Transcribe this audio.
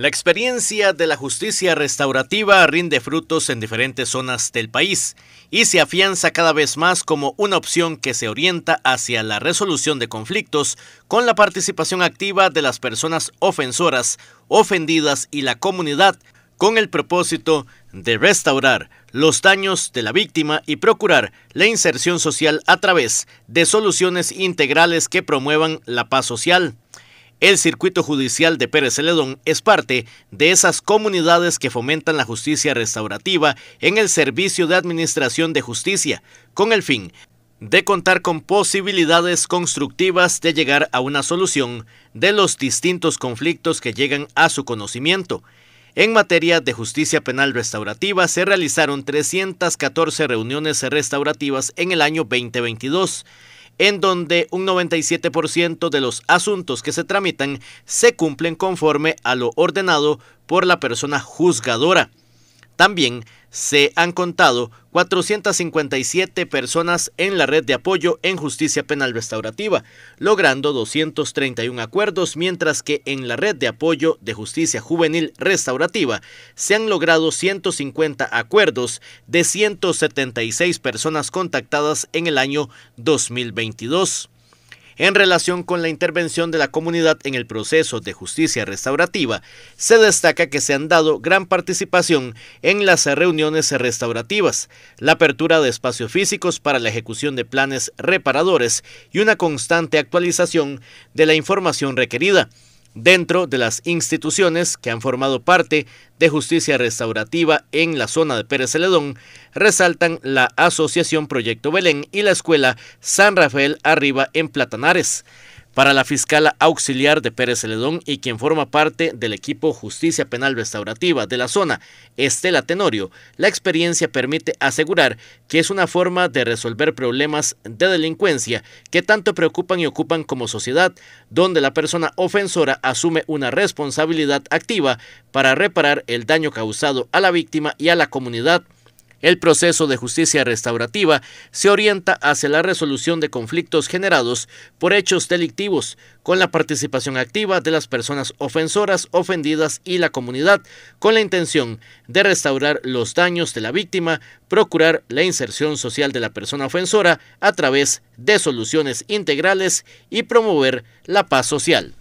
La experiencia de la justicia restaurativa rinde frutos en diferentes zonas del país y se afianza cada vez más como una opción que se orienta hacia la resolución de conflictos con la participación activa de las personas ofensoras, ofendidas y la comunidad con el propósito de restaurar los daños de la víctima y procurar la inserción social a través de soluciones integrales que promuevan la paz social, el circuito judicial de Pérez Celedón es parte de esas comunidades que fomentan la justicia restaurativa en el servicio de administración de justicia, con el fin de contar con posibilidades constructivas de llegar a una solución de los distintos conflictos que llegan a su conocimiento. En materia de justicia penal restaurativa, se realizaron 314 reuniones restaurativas en el año 2022 en donde un 97% de los asuntos que se tramitan se cumplen conforme a lo ordenado por la persona juzgadora. También se han contado 457 personas en la red de apoyo en justicia penal restaurativa, logrando 231 acuerdos, mientras que en la red de apoyo de justicia juvenil restaurativa se han logrado 150 acuerdos de 176 personas contactadas en el año 2022 en relación con la intervención de la comunidad en el proceso de justicia restaurativa, se destaca que se han dado gran participación en las reuniones restaurativas, la apertura de espacios físicos para la ejecución de planes reparadores y una constante actualización de la información requerida dentro de las instituciones que han formado parte de justicia restaurativa en la zona de Pérez Celedón, resaltan la Asociación Proyecto Belén y la Escuela San Rafael Arriba en Platanares para la fiscal auxiliar de Pérez Celedón y quien forma parte del equipo Justicia Penal Restaurativa de la zona, Estela Tenorio, la experiencia permite asegurar que es una forma de resolver problemas de delincuencia que tanto preocupan y ocupan como sociedad, donde la persona ofensora asume una responsabilidad activa para reparar el daño causado a la víctima y a la comunidad el proceso de justicia restaurativa se orienta hacia la resolución de conflictos generados por hechos delictivos, con la participación activa de las personas ofensoras, ofendidas y la comunidad, con la intención de restaurar los daños de la víctima, procurar la inserción social de la persona ofensora a través de soluciones integrales y promover la paz social.